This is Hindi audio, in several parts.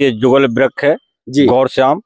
ये जुगल वृक्ष है जी गौर श्याम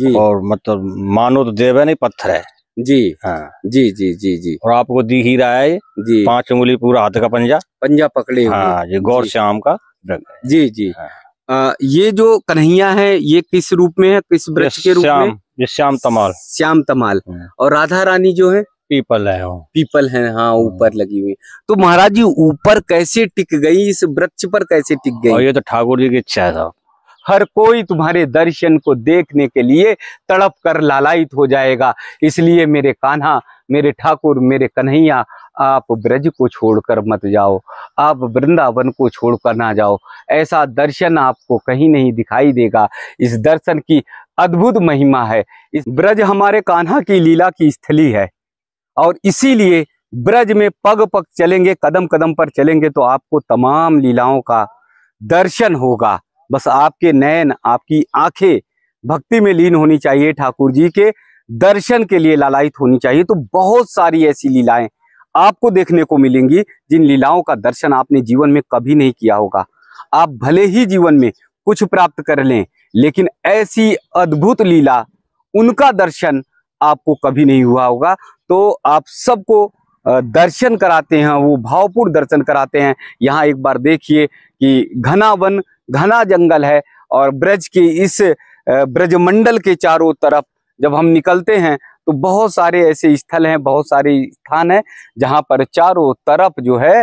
जी और मतलब मानो तो देव है नहीं पत्थर है जी हाँ जी जी जी जी और आपको दी ही रहा है जी पांच उंगली पूरा हाथ का पंजा पंजा पकड़े हाँ ये गौर श्याम का वृक्ष जी जी हाँ। आ, ये जो कन्हैया है ये किस रूप में है किस वृक्ष के रूप में श्याम तमाल श्याम तमाल हाँ। और राधा रानी जो है पीपल है वो पीपल है हाँ, हाँ ऊपर लगी हुई तो महाराज जी ऊपर कैसे टिक गई इस वृक्ष पर कैसे टिक गई और ये तो ठाकुर जी की इच्छा है साहब हर कोई तुम्हारे दर्शन को देखने के लिए तड़प कर लालायित हो जाएगा इसलिए मेरे कान्हा मेरे ठाकुर मेरे कन्हैया आप ब्रज को छोड़कर मत जाओ आप वृंदावन को छोड़कर ना जाओ ऐसा दर्शन आपको कहीं नहीं दिखाई देगा इस दर्शन की अद्भुत महिमा है इस ब्रज हमारे कान्हा की लीला की स्थली है और इसीलिए ब्रज में पग पग चलेंगे कदम कदम पर चलेंगे तो आपको तमाम लीलाओं का दर्शन होगा बस आपके नयन आपकी आंखें भक्ति में लीन होनी चाहिए ठाकुर जी के दर्शन के लिए लालायित होनी चाहिए तो बहुत सारी ऐसी लीलाएं आपको देखने को मिलेंगी जिन लीलाओं का दर्शन आपने जीवन में कभी नहीं किया होगा आप भले ही जीवन में कुछ प्राप्त कर लें लेकिन ऐसी अद्भुत लीला उनका दर्शन आपको कभी नहीं हुआ होगा तो आप सबको दर्शन कराते हैं वो भावपूर्ण दर्शन कराते हैं यहाँ एक बार देखिए कि घना वन घना जंगल है और ब्रज के इस ब्रजमंडल के चारों तरफ जब हम निकलते हैं तो बहुत सारे ऐसे स्थल हैं बहुत सारे स्थान हैं जहाँ पर चारों तरफ जो है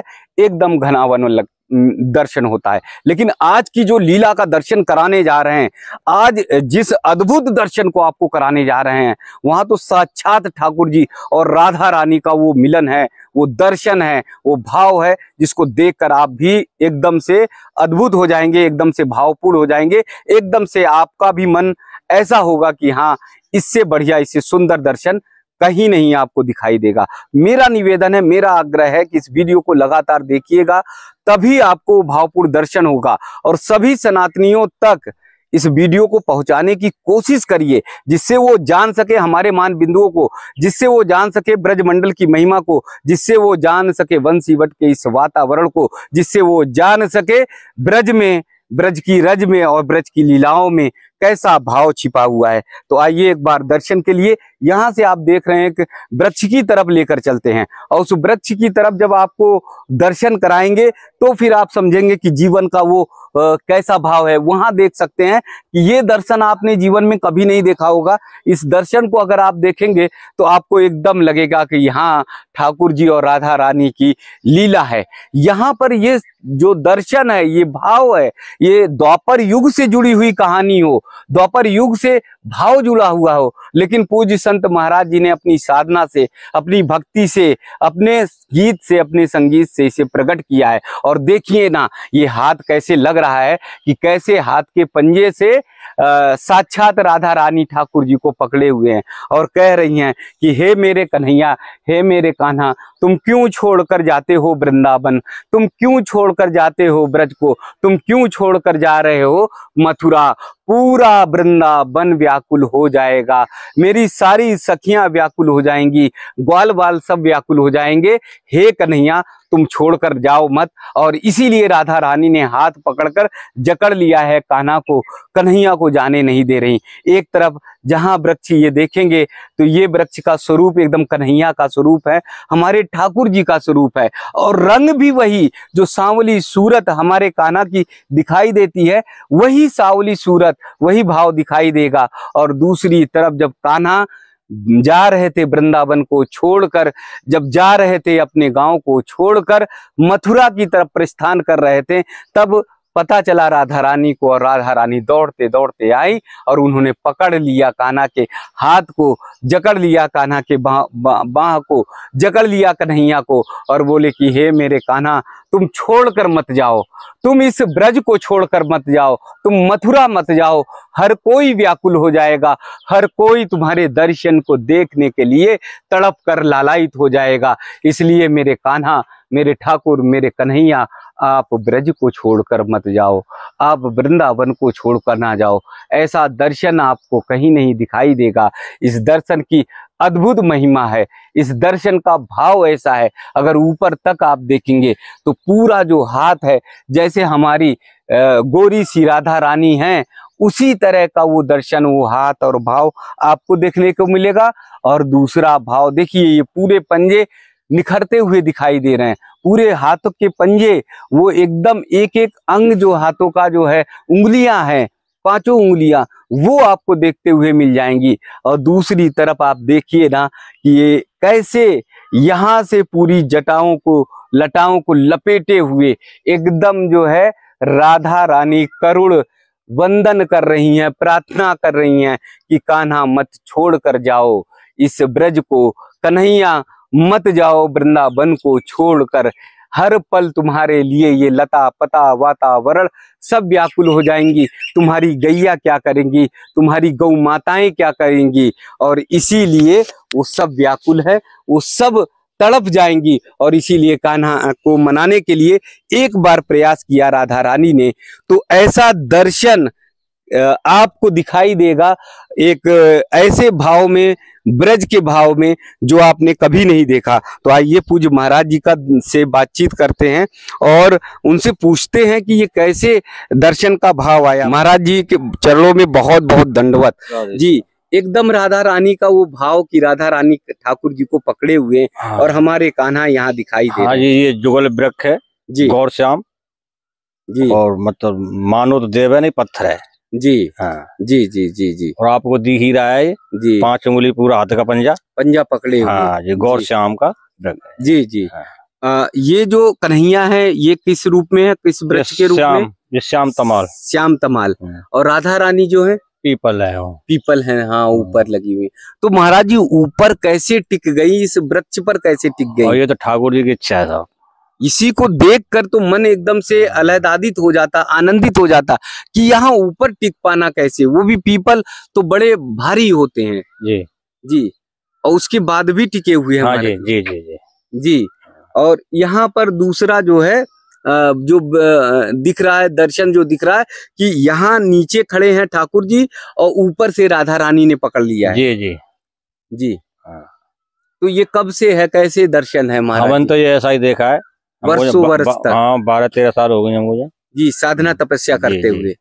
एकदम घना वन लग दर्शन होता है लेकिन आज की जो लीला का दर्शन कराने जा रहे हैं आज जिस अद्भुत दर्शन को आपको कराने जा रहे हैं वहां तो साक्षात ठाकुर जी और राधा रानी का वो मिलन है वो दर्शन है वो भाव है जिसको देखकर आप भी एकदम से अद्भुत हो जाएंगे एकदम से भावपूर्ण हो जाएंगे एकदम से आपका भी मन ऐसा होगा कि हाँ इससे बढ़िया इससे सुंदर दर्शन कहीं नहीं आपको दिखाई देगा मेरा निवेदन है मेरा आग्रह है कि इस वीडियो को लगातार देखिएगा तभी आपको भावपूर्ण दर्शन होगा और सभी सनातनियों तक इस वीडियो को पहुंचाने की कोशिश करिए जिससे वो जान सके हमारे मान बिंदुओं को जिससे वो जान सके ब्रजमंडल की महिमा को जिससे वो जान सके वंशीवट के इस वातावरण को जिससे वो जान सके ब्रज में ब्रज की रज में और ब्रज की लीलाओं में कैसा भाव छिपा हुआ है तो आइए एक बार दर्शन के लिए यहाँ से आप देख रहे हैं कि वृक्ष की तरफ लेकर चलते हैं और उस वृक्ष की तरफ जब आपको दर्शन कराएंगे तो फिर आप समझेंगे कि जीवन का वो आ, कैसा भाव है वहां देख सकते हैं कि ये दर्शन आपने जीवन में कभी नहीं देखा होगा इस दर्शन को अगर आप देखेंगे तो आपको एकदम लगेगा कि यहाँ ठाकुर जी और राधा रानी की लीला है यहाँ पर ये जो दर्शन है ये भाव है ये द्वापर युग से जुड़ी हुई कहानी हो द्वापर युग से भाव जुड़ा हुआ हो लेकिन पूज्य संत महाराज जी ने अपनी साधना से अपनी भक्ति से अपने गीत से अपने संगीत से इसे प्रकट किया है और देखिए ना ये हाथ कैसे लग रहा है कि कैसे हाथ के पंजे से साक्षात राधा रानी ठाकुर जी को पकड़े हुए हैं और कह रही हैं कि हे मेरे कन्हैया हे मेरे कान्हा तुम क्यों छोड़कर जाते हो वृंदावन तुम क्यों छोड़कर जाते हो ब्रज को तुम क्यों छोड़कर जा रहे हो मथुरा पूरा वृंदावन व्याकुल हो जाएगा मेरी सारी सखियां व्याकुल हो जाएंगी ग्वाल बाल सब व्याकुल हो जाएंगे हे कन्हैया तुम छोड़कर जाओ मत और इसीलिए राधा रानी ने हाथ पकड़कर जकड़ लिया है कान्हा को कन्हैया को जाने नहीं दे रही एक तरफ जहां वृक्ष ये देखेंगे तो ये वृक्ष का स्वरूप एकदम कन्हैया का स्वरूप है हमारे ठाकुर जी का स्वरूप है और रंग भी वही जो सांवली सूरत हमारे कान्हा की दिखाई देती है वही सांवली सूरत वही भाव दिखाई देगा और दूसरी तरफ जब कान्हा जा रहे थे वृंदावन को छोड़कर जब जा रहे थे अपने गांव को छोड़कर मथुरा की तरफ प्रस्थान कर रहे थे तब पता चला राधा रानी को और राधा रानी दौड़ते दौड़ते आई और उन्होंने पकड़ लिया कान्हा के हाथ को जकड़ लिया कान्हा के बाह बा, को जकड़ लिया कन्हैया को और बोले कि हे मेरे कान्हा तुम छोड़कर मत जाओ तुम इस ब्रज को छोड़कर मत जाओ तुम मथुरा मत जाओ हर कोई व्याकुल हो जाएगा हर कोई तुम्हारे दर्शन को देखने के लिए तड़प कर लालायित हो जाएगा इसलिए मेरे कान्हा मेरे ठाकुर मेरे कन्हैया आप ब्रज को छोड़कर मत जाओ आप वृंदावन को छोड़कर ना जाओ ऐसा दर्शन आपको कहीं नहीं दिखाई देगा इस दर्शन की अद्भुत महिमा है इस दर्शन का भाव ऐसा है अगर ऊपर तक आप देखेंगे तो पूरा जो हाथ है जैसे हमारी गोरी सी राधा रानी है उसी तरह का वो दर्शन वो हाथ और भाव आपको देखने को मिलेगा और दूसरा भाव देखिए ये पूरे पंजे निखरते हुए दिखाई दे रहे हैं पूरे हाथों के पंजे वो एकदम एक एक अंग जो हाथों का जो है उंगलियां हैं पांचों उंगलियां वो आपको देखते हुए मिल जाएंगी और दूसरी तरफ आप देखिए ना कि ये कैसे यहां से पूरी जटाओं को लटाओं को लपेटे हुए एकदम जो है राधा रानी करुण वंदन कर रही हैं प्रार्थना कर रही हैं कि कान्हा मत छोड़ कर जाओ इस ब्रज को कन्हैया मत जाओ वृंदावन को छोड़कर हर पल तुम्हारे लिए ये लता पता वातावरण सब व्याकुल हो जाएंगी तुम्हारी गैया क्या करेंगी तुम्हारी गौ माताएं क्या करेंगी और इसीलिए वो सब व्याकुल है वो सब तड़प जाएंगी और इसीलिए कान्हा को मनाने के लिए एक बार प्रयास किया राधा रानी ने तो ऐसा दर्शन आपको दिखाई देगा एक ऐसे भाव में ब्रज के भाव में जो आपने कभी नहीं देखा तो आइए पूज्य महाराज जी का से बातचीत करते हैं और उनसे पूछते हैं कि ये कैसे दर्शन का भाव आया महाराज जी के चरणों में बहुत बहुत दंडवत जी एकदम राधा रानी का वो भाव कि राधा रानी ठाकुर जी को पकड़े हुए हैं हाँ। और हमारे कान्हा यहाँ दिखाई दे हाँ ये जुगल वृक्ष है जी गौर श्याम जी और मतलब मानो तो देव है नहीं पत्थर है जी हाँ जी जी जी जी और आपको दी ही रहा है जी पांच उंगली पूरा हाथ का पंजा पंजा पकड़े हाँ जी गौर श्याम का रंग जी जी हाँ। आ, ये जो कन्हैया है ये किस रूप में है किस वृक्ष के रूप श्याम, में श्याम तमाल श्याम तमाल हाँ। और राधा रानी जो है पीपल है हाँ। पीपल है हाँ, हाँ ऊपर लगी हुई तो महाराज जी ऊपर कैसे टिक गई इस वृक्ष पर कैसे टिक गई और ये तो ठाकुर जी की इच्छा है साहब इसी को देखकर तो मन एकदम से अलहदादित हो जाता आनंदित हो जाता कि यहाँ ऊपर टिक पाना कैसे वो भी पीपल तो बड़े भारी होते हैं जी जी और उसके बाद भी टिके हुए हैं हाँ जी, जी जी जी जी और यहाँ पर दूसरा जो है जो दिख रहा है दर्शन जो दिख रहा है कि यहाँ नीचे खड़े हैं ठाकुर जी और ऊपर से राधा रानी ने पकड़ लिया है जी जी जी हाँ। तो ये कब से है कैसे दर्शन है हवन तो ये ऐसा ही देखा है वर्षों वर्ष तक हाँ बारह तेरह साल हो गए हमको जी साधना तपस्या करते हुए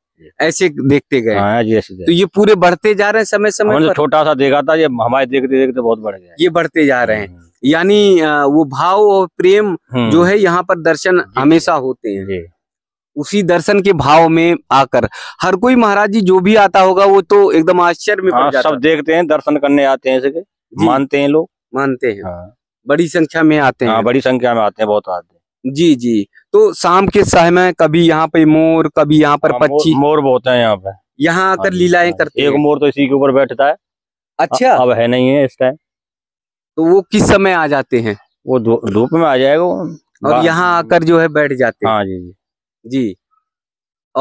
ऐसे देखते गए हाँ, तो ये पूरे बढ़ते जा रहे हैं समय समय पर छोटा सा देखा था ये हमारे देखते देखते बहुत बढ़ गया ये बढ़ते जा रहे हैं हम्म। यानी वो भाव और प्रेम हम्म। जो है यहाँ पर दर्शन हमेशा होते हैं उसी दर्शन के भाव में आकर हर कोई महाराज जी जो भी आता होगा वो तो एकदम आश्चर्य में हाँ, सब देखते हैं दर्शन करने आते हैं मानते हैं लोग मानते हैं हाँ। बड़ी संख्या में आते हाँ, हैं बड़ी संख्या में आते हैं बहुत आते हैं जी जी तो शाम के समय में कभी यहाँ पे मोर कभी यहाँ पर हाँ, पक्षी मोर बहुत है यहाँ पे यहाँ हाँ आकर लीलाएं हाँ। करते एक मोर तो इसी के ऊपर बैठता है अच्छा अब है नहीं है इस टाइम तो वो किस समय आ जाते हैं वो धूप में आ जाएगा और यहाँ आकर जो है बैठ जाते हैं हाँ जी जी जी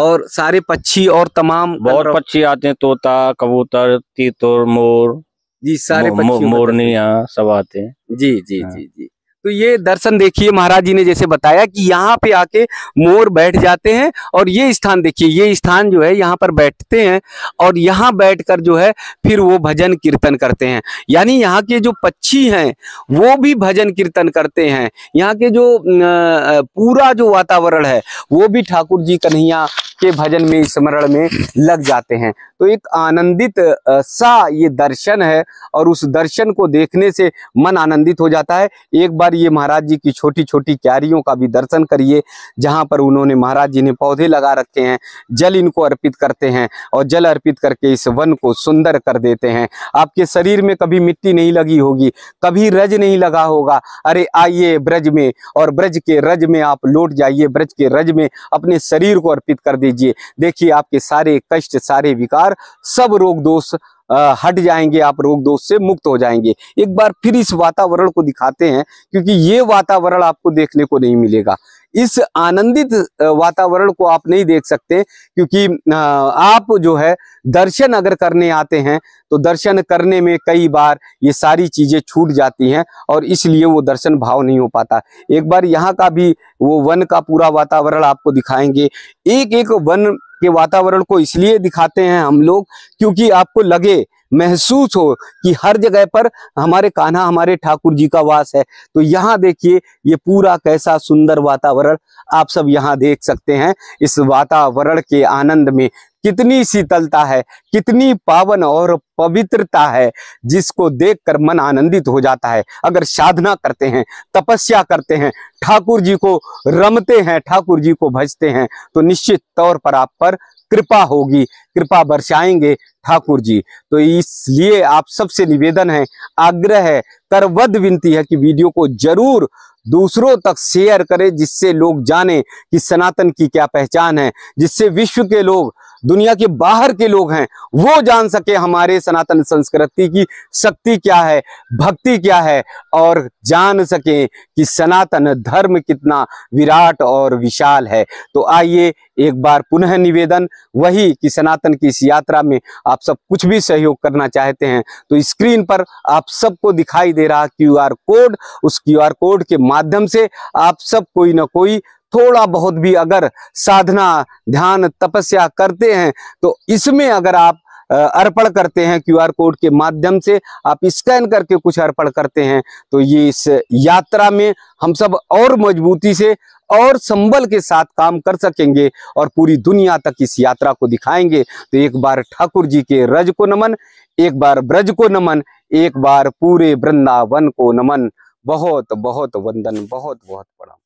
और सारे पक्षी और तमाम बहुत पक्षी आते हैं तोता कबूतर तीतर मोर जी सारे मो, मो, सब आते हैं जी जी हाँ। जी जी तो ये दर्शन देखिए महाराज जी ने जैसे बताया कि यहाँ पे आके मोर बैठ जाते हैं और ये स्थान देखिए ये स्थान जो है यहाँ पर बैठते हैं और यहाँ बैठकर जो है फिर वो भजन कीर्तन करते हैं यानी यहाँ के जो पक्षी हैं वो भी भजन कीर्तन करते हैं यहाँ के जो पूरा जो वातावरण है वो भी ठाकुर जी कन्हैया के भजन में स्मरण में लग जाते हैं तो एक आनंदित सा ये दर्शन है और उस दर्शन को देखने से मन आनंदित हो जाता है एक बार ये महाराज जी की छोटी छोटी क्यारियों का भी दर्शन करिए जहाँ पर उन्होंने महाराज जी ने पौधे लगा रखे हैं जल इनको अर्पित करते हैं और जल अर्पित करके इस वन को सुंदर कर देते हैं आपके शरीर में कभी मिट्टी नहीं लगी होगी कभी रज नहीं लगा होगा अरे आइए ब्रज में और ब्रज के रज में आप लौट जाइए ब्रज के रज में अपने शरीर को अर्पित कर दीजिए लीजिए देखिए आपके सारे कष्ट सारे विकार सब रोग दोष हट जाएंगे आप रोग दोष से मुक्त हो जाएंगे एक बार फिर इस वातावरण को दिखाते हैं क्योंकि ये वातावरण आपको देखने को नहीं मिलेगा इस आनंदित वातावरण को आप नहीं देख सकते क्योंकि आप जो है दर्शन अगर करने आते हैं तो दर्शन करने में कई बार ये सारी चीजें छूट जाती हैं और इसलिए वो दर्शन भाव नहीं हो पाता एक बार यहाँ का भी वो वन का पूरा वातावरण आपको दिखाएंगे एक एक वन के वातावरण को इसलिए दिखाते हैं हम लोग क्योंकि आपको लगे महसूस हो कि हर जगह पर हमारे कान्हा हमारे ठाकुर जी का वास है तो यहाँ देखिए ये पूरा कैसा सुंदर वातावरण आप सब यहाँ देख सकते हैं इस वातावरण के आनंद में कितनी शीतलता है कितनी पावन और पवित्रता है जिसको देखकर मन आनंदित हो जाता है अगर साधना करते हैं तपस्या करते हैं ठाकुर जी को रमते हैं ठाकुर जी को भजते हैं तो निश्चित तौर पर आप पर कृपा होगी कृपा बरसाएंगे ठाकुर जी तो इसलिए आप सबसे निवेदन है आग्रह है करवद विनती है कि वीडियो को जरूर दूसरों तक शेयर करें जिससे लोग जाने कि सनातन की क्या पहचान है जिससे विश्व के लोग दुनिया के बाहर के लोग हैं वो जान सके हमारे सनातन संस्कृति की शक्ति क्या है भक्ति क्या है और जान सके कि सनातन धर्म कितना विराट और विशाल है तो आइए एक बार पुनः निवेदन वही कि सनातन परिवर्तन की इस यात्रा में आप सब कुछ भी सहयोग करना चाहते हैं तो स्क्रीन पर आप सबको दिखाई दे रहा क्यू कोड उस क्यू कोड के माध्यम से आप सब कोई ना कोई थोड़ा बहुत भी अगर साधना ध्यान तपस्या करते हैं तो इसमें अगर आप अर्पण करते हैं क्यूआर कोड के माध्यम से आप स्कैन करके कुछ अर्पण करते हैं तो ये इस यात्रा में हम सब और मजबूती से और संबल के साथ काम कर सकेंगे और पूरी दुनिया तक इस यात्रा को दिखाएंगे तो एक बार ठाकुर जी के रज को नमन एक बार ब्रज को नमन एक बार पूरे वृंदावन को नमन बहुत बहुत वंदन बहुत बहुत प्रणाम